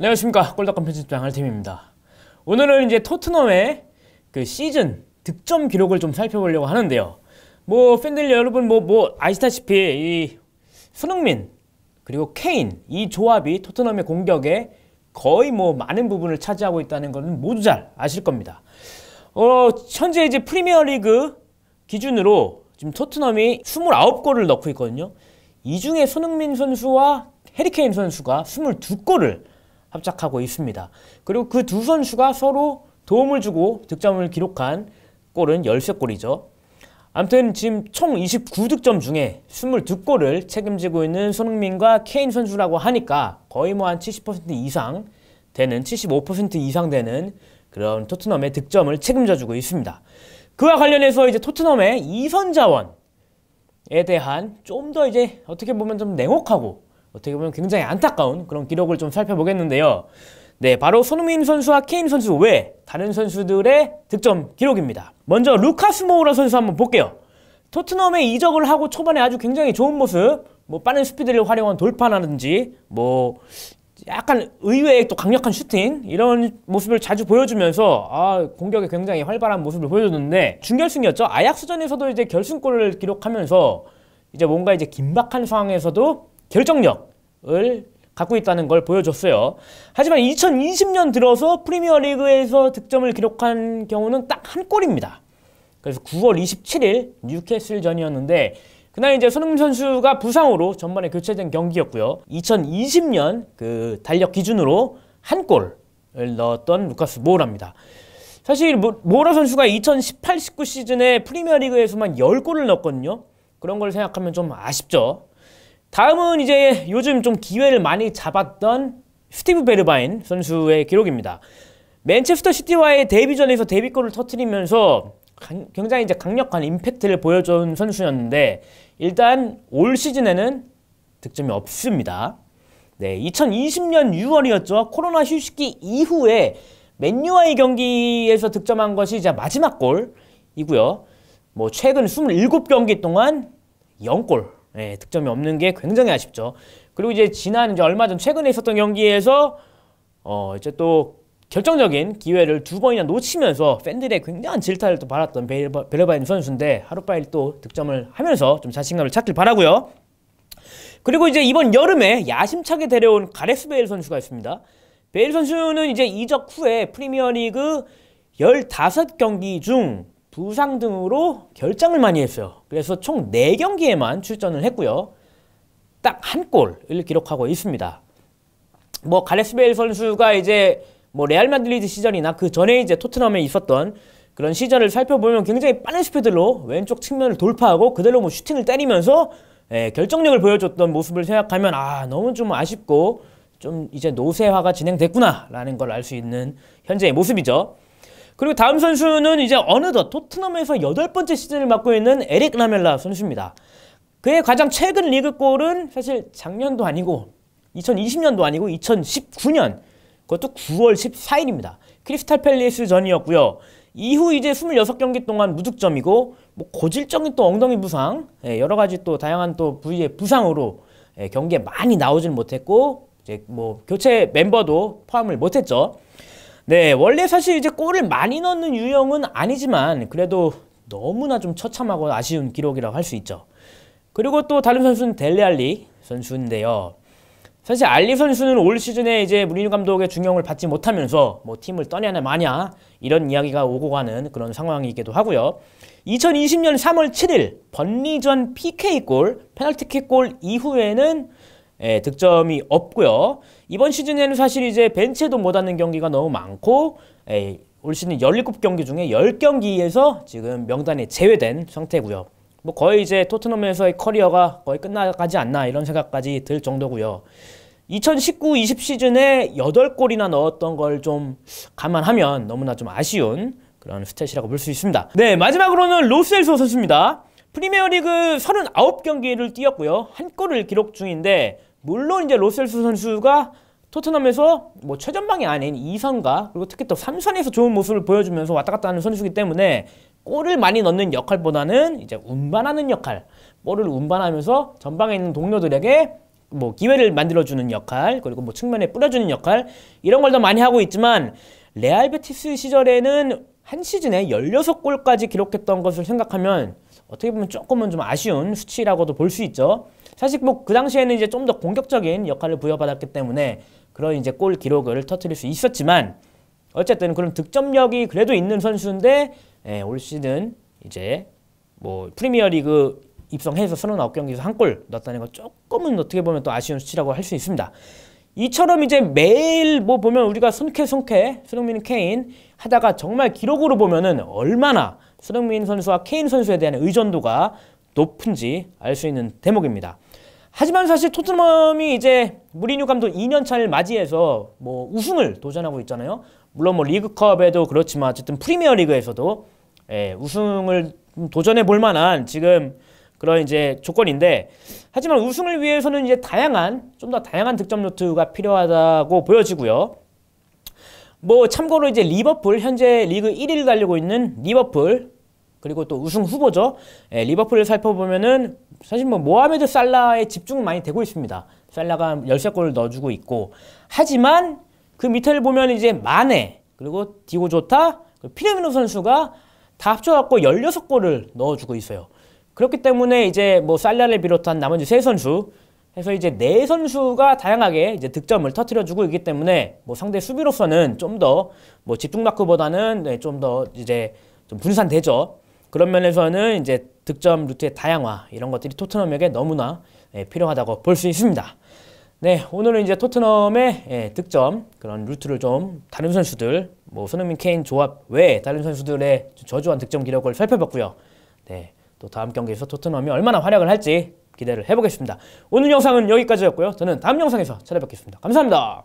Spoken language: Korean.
안녕하십니까 골닷컴 편집장 할팀입니다 오늘은 이제 토트넘의 그 시즌 득점 기록을 좀 살펴보려고 하는데요 뭐 팬들 여러분 뭐뭐 뭐 아시다시피 이 손흥민 그리고 케인 이 조합이 토트넘의 공격에 거의 뭐 많은 부분을 차지하고 있다는 것은 모두 잘 아실 겁니다 어 현재 이제 프리미어리그 기준으로 지금 토트넘이 29골을 넣고 있거든요 이 중에 손흥민 선수와 해리케인 선수가 22골을 합작하고 있습니다. 그리고 그 두 선수가 서로 도움을 주고 득점을 기록한 골은 13골이죠. 아무튼 지금 총 29득점 중에 22골을 책임지고 있는 손흥민과 케인 선수라고 하니까 거의 뭐 한 70% 이상 되는 75% 이상 되는 그런 토트넘의 득점을 책임져주고 있습니다. 그와 관련해서 이제 토트넘의 이선 자원에 대한 좀 더 이제 어떻게 보면 좀 냉혹하고 어떻게 보면 굉장히 안타까운 그런 기록을 좀 살펴보겠는데요. 네, 바로 손흥민 선수와 케인 선수 외 다른 선수들의 득점 기록입니다. 먼저 루카스 모우라 선수 한번 볼게요. 토트넘에 이적을 하고 초반에 아주 굉장히 좋은 모습, 뭐 빠른 스피드를 활용한 돌파라든지 뭐 약간 의외의 또 강력한 슈팅 이런 모습을 자주 보여주면서 아 공격에 굉장히 활발한 모습을 보여줬는데 준결승이었죠 아약스전에서도 이제 결승골을 기록하면서 이제 뭔가 이제 긴박한 상황에서도 결정력을 갖고 있다는 걸 보여줬어요. 하지만 2020년 들어서 프리미어 리그에서 득점을 기록한 경우는 딱 한 골입니다. 그래서 9월 27일 뉴캐슬전이었는데 그날 이제 손흥민 선수가 부상으로 전반에 교체된 경기였고요. 2020년 그 달력 기준으로 한 골을 넣었던 루카스 모우라입니다. 사실 모우라 선수가 2018-19 시즌에 프리미어리그에서만 10골을 넣었거든요. 그런 걸 생각하면 좀 아쉽죠. 다음은 이제 요즘 좀 기회를 많이 잡았던 스티브 베르바인 선수의 기록입니다. 맨체스터 시티와의 데뷔전에서 데뷔골을 터트리면서 굉장히 이제 강력한 임팩트를 보여준 선수였는데 일단 올 시즌에는 득점이 없습니다. 네, 2020년 6월이었죠. 코로나 휴식기 이후에 맨유와의 경기에서 득점한 것이 이제 마지막 골이고요. 뭐 최근 27경기 동안 0골 예, 득점이 없는 게 굉장히 아쉽죠. 그리고 이제 지난 이제 얼마 전 최근에 있었던 경기에서 어 이제 또 결정적인 기회를 두 번이나 놓치면서 팬들의 굉장한 질타를 또 받았던 베르바인 베레바, 선수인데 하루빨리 또 득점을 하면서 좀 자신감을 찾길 바라고요. 그리고 이제 이번 여름에 야심차게 데려온 가레스 베일 선수가 있습니다. 베일 선수는 이제 이적 후에 프리미어리그 15경기 중 부상 등으로 결장을 많이 했어요. 그래서 총 4경기에만 출전을 했고요. 딱 한 골을 기록하고 있습니다. 뭐 가레스베일 선수가 이제 뭐 레알 마드리드 시절이나 그 전에 이제 토트넘에 있었던 그런 시절을 살펴보면 굉장히 빠른 스피드로 왼쪽 측면을 돌파하고 그대로 뭐 슈팅을 때리면서 예, 결정력을 보여줬던 모습을 생각하면 아 너무 좀 아쉽고 좀 이제 노쇠화가 진행됐구나라는 걸 알 수 있는 현재의 모습이죠. 그리고 다음 선수는 이제 어느덧 토트넘에서 여덟 번째 시즌을 맡고 있는 에릭 라멜라 선수입니다. 그의 가장 최근 리그골은 사실 작년도 아니고 2020년도 아니고 2019년 그것도 9월 14일입니다. 크리스탈 팰리스 전이었고요. 이후 이제 26경기 동안 무득점이고 뭐 고질적인 또 엉덩이 부상 예, 여러 가지 또 다양한 또 부위의 부상으로 예, 경기에 많이 나오질 못했고 이제 뭐 교체 멤버도 포함을 못했죠. 네, 원래 사실 이제 골을 많이 넣는 유형은 아니지만 그래도 너무나 좀 처참하고 아쉬운 기록이라고 할 수 있죠. 그리고 또 다른 선수는 델레알리 선수인데요. 사실 알리 선수는 올 시즌에 이제 무리뉴 감독의 중용을 받지 못하면서 뭐 팀을 떠내냐 마냐 이런 이야기가 오고 가는 그런 상황이기도 하고요. 2020년 3월 7일 번리전 PK골, 페널티킥골 이후에는 예, 득점이 없고요. 이번 시즌에는 사실 이제 벤치에도 못 앉는 경기가 너무 많고 예, 올 시즌 17경기 중에 10경기에서 지금 명단에 제외된 상태고요. 뭐 거의 이제 토트넘에서의 커리어가 거의 끝나가지 않나 이런 생각까지 들 정도고요. 2019-20 시즌에 8골이나 넣었던 걸 좀 감안하면 너무나 좀 아쉬운 그런 스탯이라고 볼 수 있습니다. 네, 마지막으로는 로셀소 선수입니다. 프리미어리그 39경기를 뛰었고요. 한 골을 기록 중인데 물론 이제 로셀스 선수가 토트넘에서 뭐 최전방이 아닌 2선과 그리고 특히 또 3선에서 좋은 모습을 보여주면서 왔다 갔다 하는 선수이기 때문에 골을 많이 넣는 역할보다는 이제 운반하는 역할, 볼을 운반하면서 전방에 있는 동료들에게 뭐 기회를 만들어주는 역할, 그리고 뭐 측면에 뿌려주는 역할 이런 걸 더 많이 하고 있지만 레알 베티스 시절에는 한 시즌에 16골까지 기록했던 것을 생각하면 어떻게 보면 조금은 좀 아쉬운 수치라고도 볼 수 있죠. 사실 뭐 그 당시에는 이제 좀 더 공격적인 역할을 부여받았기 때문에 그런 이제 골 기록을 터트릴 수 있었지만 어쨌든 그런 득점력이 그래도 있는 선수인데 예, 올 시즌 이제 뭐 프리미어리그 입성해서 39경기에서 한 골 넣었다는 건 조금은 어떻게 보면 또 아쉬운 수치라고 할 수 있습니다. 이처럼 이제 매일 뭐 보면 우리가 손캐 손캐 손흥민 케인 하다가 정말 기록으로 보면은 얼마나 손흥민 선수와 케인 선수에 대한 의존도가 높은지 알 수 있는 대목입니다. 하지만 사실 토트넘이 이제 무리뉴 감독 2년 차를 맞이해서 뭐 우승을 도전하고 있잖아요. 물론 뭐 리그컵에도 그렇지만 어쨌든 프리미어 리그에서도 예, 우승을 도전해 볼 만한 지금 그런 이제 조건인데 하지만 우승을 위해서는 이제 다양한 좀 더 다양한 득점 노트가 필요하다고 보여지고요. 뭐 참고로 이제 리버풀 현재 리그 1위를 달리고 있는 리버풀 그리고 또 우승 후보죠. 예, 리버풀을 살펴보면은 사실 뭐 모하메드 살라에 집중 많이 되고 있습니다. 살라가 13골을 넣어주고 있고 하지만 그밑에 보면 이제 마네 그리고 디고 조타 피레미노 선수가 다 합쳐갖고 16골을 넣어주고 있어요. 그렇기 때문에 이제 뭐 살라를 비롯한 나머지 세 선수 해서 이제 네 선수가 다양하게 이제 득점을 터트려주고 있기 때문에 뭐 상대 수비로서는 좀 더 뭐 집중마크보다는 네, 좀더 이제 좀 분산되죠. 그런 면에서는 이제 득점 루트의 다양화 이런 것들이 토트넘에게 너무나 예, 필요하다고 볼 수 있습니다. 네, 오늘은 이제 토트넘의 예, 득점 그런 루트를 좀 다른 선수들 뭐 손흥민 케인 조합 외에 다른 선수들의 저조한 득점 기록을 살펴봤고요. 네, 또 다음 경기에서 토트넘이 얼마나 활약을 할지 기대를 해보겠습니다. 오늘 영상은 여기까지였고요. 저는 다음 영상에서 찾아뵙겠습니다. 감사합니다.